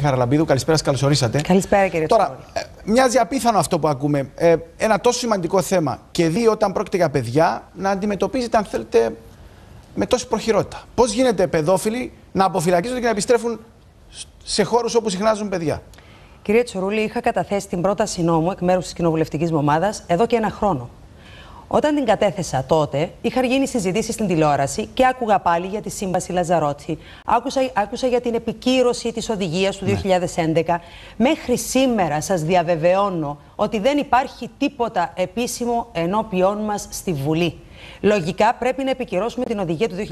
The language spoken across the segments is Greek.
Χαραλαμπίδου, καλησπέρα, καλώ ορίσατε. Καλησπέρα, κύριε Τώρα, ε, μοιάζει απίθανο αυτό που ακούμε. Ε, ένα τόσο σημαντικό θέμα και δύο όταν πρόκειται για παιδιά να αντιμετωπίζετε, αν θέλετε, με τόση προχειρότητα. Πώς γίνεται παιδόφιλοι να αποφυλακίζονται και να επιστρέφουν σε χώρους όπου συχνάζουν παιδιά. Κύριε Τσουρούλη, είχα καταθέσει την πρόταση νόμου εκ μέρους της κοινοβουλευτικής ομάδα εδώ και ένα χρόνο. Όταν την κατέθεσα τότε, είχαν γίνει συζητήσεις στην τηλεόραση και άκουγα πάλι για τη σύμβαση Λαζαρότσι. Άκουσα, άκουσα για την επικύρωση της οδηγίας του 2011. Ναι. Μέχρι σήμερα σας διαβεβαιώνω ότι δεν υπάρχει τίποτα επίσημο ενώπιον μας στη Βουλή. Λογικά πρέπει να επικυρώσουμε την οδηγία του 2011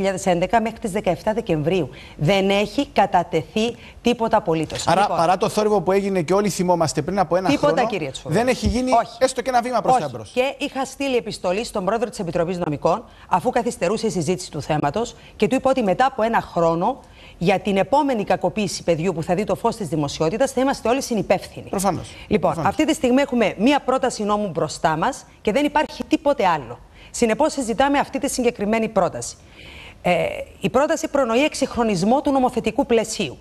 μέχρι τις 17 Δεκεμβρίου. Δεν έχει κατατεθεί τίποτα απολύτως. Άρα, λοιπόν. παρά το θόρυβο που έγινε και όλοι θυμόμαστε πριν από ένα τίποτα, χρόνο, κύριε δεν έχει γίνει Όχι. έστω και ένα βήμα προς τα μπρος Και είχα στείλει επιστολή στον πρόεδρο της Επιτροπής Νομικών, αφού καθυστερούσε η συζήτηση του θέματος και του είπα ότι μετά από ένα χρόνο για την επόμενη κακοποίηση παιδιού που θα δει το φως της δημοσιότητας, θα είμαστε όλοι συνυπεύθυνοι. Προφανώς. Λοιπόν, αυτή τη στιγμή έχουμε μία πρόταση νόμου μπροστά μας και δεν υπάρχει τίποτε άλλο. Συνεπώς, συζητάμε αυτή τη συγκεκριμένη πρόταση. Ε, η πρόταση προνοεί εξυγχρονισμό του νομοθετικού πλαισίου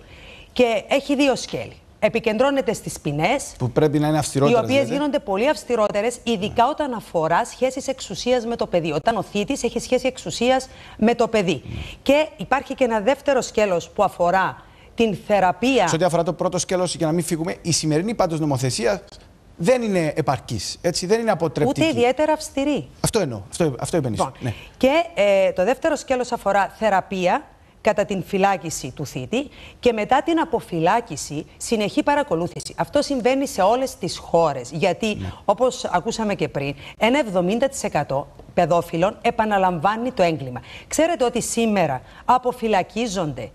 και έχει δύο σκέλη. Επικεντρώνεται στις ποινές. που πρέπει να είναι Οι οποίες γίνονται πολύ αυστηρότερες, ειδικά ναι. όταν αφορά σχέσεις εξουσίας με το παιδί. Όταν ο θήτης έχει σχέση εξουσίας με το παιδί. Ναι. Και υπάρχει και ένα δεύτερο σκέλος που αφορά την θεραπεία. Σε ό,τι αφορά το πρώτο σκέλος, για να μην φύγουμε, η σημερινή πάντως νομοθεσία δεν είναι επαρκής. Δεν είναι αποτρεπτική. Ούτε ιδιαίτερα αυστηρή. Αυτό εννοώ. Αυτό, αυτό λοιπόν. ναι. Και ε, το δεύτερο σκέλος αφορά θεραπεία κατά την φυλάκιση του θήτη και μετά την αποφυλάκιση συνεχή παρακολούθηση. Αυτό συμβαίνει σε όλες τις χώρες, γιατί ναι. όπως ακούσαμε και πριν, ένα 70% παιδόφιλων επαναλαμβάνει το έγκλημα. Ξέρετε ότι σήμερα αποφυλακίζονται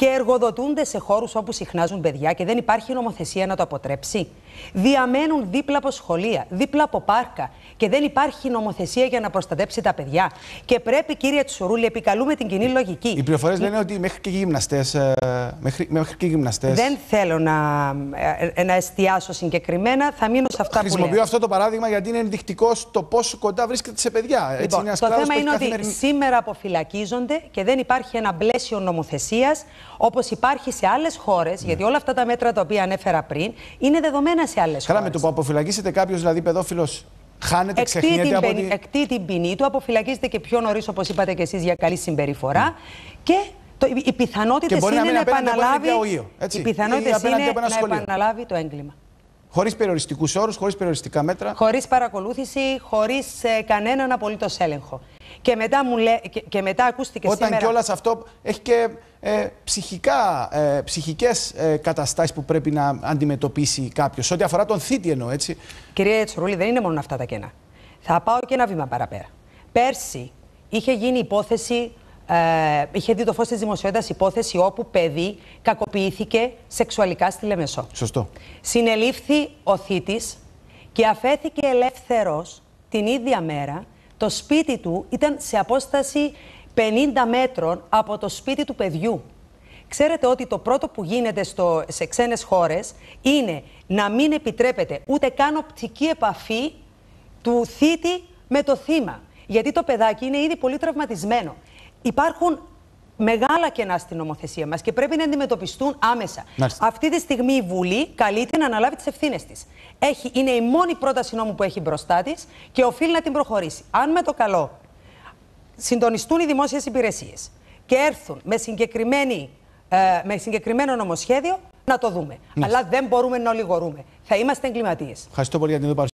και εργοδοτούνται σε χώρους όπου συχνάζουν παιδιά και δεν υπάρχει νομοθεσία να το αποτρέψει. Διαμένουν δίπλα από σχολεία, δίπλα από πάρκα και δεν υπάρχει νομοθεσία για να προστατέψει τα παιδιά. Και πρέπει, κύριε Τσουρούλη, επικαλούμε την κοινή λογική. Οι πληροφορίες λένε ότι μέχρι και οι γυμναστές. Ε, μέχρι, μέχρι και γυμναστές. Δεν θέλω να, ε, να εστιάσω συγκεκριμένα, θα μείνω σε αυτά που λέω. Χρησιμοποιώ αυτό το παράδειγμα γιατί είναι ενδεικτικός το πόσο κοντά βρίσκεται σε παιδιά. Λοιπόν, το θέμα είναι ότι σήμερα αποφυλακίζονται και δεν υπάρχει ένα πλαίσιο νομοθεσίας Όπως υπάρχει σε άλλες χώρες, γιατί όλα αυτά τα μέτρα τα οποία ανέφερα πριν είναι δεδομένα σε άλλες χώρε. Καλά, με το που αποφυλακίσετε κάποιος, δηλαδή παιδόφιλος, Χάνεται, ξεχνιέται την, από τη... Εκτεί την ποινή του, αποφυλακίζεται και πιο νωρίς, όπως είπατε και εσείς, για καλή συμπεριφορά. Ναι. Και το, οι πιθανότητε είναι να, να επαναλάβει. Οι πιθανότητες είναι να επαναλάβει το έγκλημα. Χωρίς περιοριστικούς όρους, χωρίς περιοριστικά μέτρα. Χωρίς παρακολούθηση, χωρίς ε, κανέναν απολύτως έλεγχο. Και μετά, μου λέ, και, και μετά ακούστηκε Όταν σήμερα... Όταν κιόλας αυτό έχει και ε, ψυχικά, ε, ψυχικές ε, καταστάσεις που πρέπει να αντιμετωπίσει κάποιος. Ό,τι αφορά τον θήτη εννοώ, έτσι. Κυρία Τσουρούλη, δεν είναι μόνο αυτά τα κενά. Θα πάω και ένα βήμα παραπέρα. Πέρσι είχε γίνει υπόθεση ε, είχε δει το φως της δημοσιότητας υπόθεση όπου παιδί κακοποιήθηκε σεξουαλικά στη Λεμεσό. Σωστό. Συνελήφθη ο θήτης και αφέθηκε ελεύθερος την ίδια μέρα το σπίτι του ήταν σε απόσταση 50 μέτρων από το σπίτι του παιδιού. Ξέρετε ότι το πρώτο που γίνεται στο, σε ξένες χώρες είναι να μην επιτρέπεται ούτε καν οπτική επαφή του θήτη με το θύμα. Γιατί το παιδάκι είναι ήδη πολύ τραυματισμένο. Υπάρχουν μεγάλα κενά στην νομοθεσία μας και πρέπει να αντιμετωπιστούν άμεσα. Αυτή τη στιγμή η Βουλή καλείται να αναλάβει τις ευθύνες της. Είναι η μόνη πρόταση νόμου που έχει μπροστά της και οφείλει να την προχωρήσει. Αν με το καλό συντονιστούν οι δημόσιες υπηρεσίες και έρθουν με, ε, με συγκεκριμένο νομοσχέδιο, να το δούμε. Αλλά δεν μπορούμε να ολιγορούμε. Θα είμαστε εγκληματίες. Ευχαριστώ πολύ για την